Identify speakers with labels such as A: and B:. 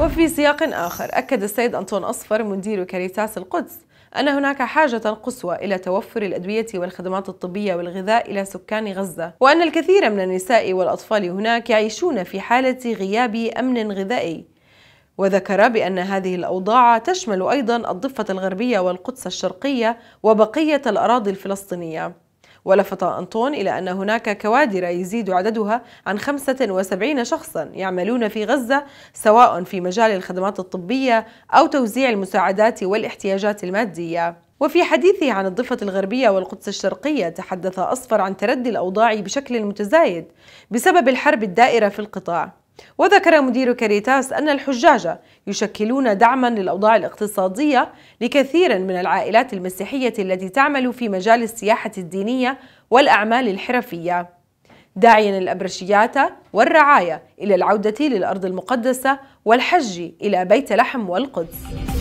A: وفي سياق آخر أكد السيد أنطون أصفر مدير كاريتاس القدس أن هناك حاجة قصوى إلى توفر الأدوية والخدمات الطبية والغذاء إلى سكان غزة، وأن الكثير من النساء والأطفال هناك يعيشون في حالة غياب أمن غذائي. وذكر بأن هذه الأوضاع تشمل أيضا الضفة الغربية والقدس الشرقية وبقية الأراضي الفلسطينية. ولفت أنطون إلى أن هناك كوادر يزيد عددها عن 75 شخصا يعملون في غزة سواء في مجال الخدمات الطبية أو توزيع المساعدات والاحتياجات المادية وفي حديثه عن الضفة الغربية والقدس الشرقية تحدث أصفر عن تردي الأوضاع بشكل متزايد بسبب الحرب الدائرة في القطاع وذكر مدير كاريتاس أن الحجاج يشكلون دعما للأوضاع الاقتصادية لكثير من العائلات المسيحية التي تعمل في مجال السياحة الدينية والأعمال الحرفية داعيا الأبرشيات والرعاية إلى العودة للأرض المقدسة والحج إلى بيت لحم والقدس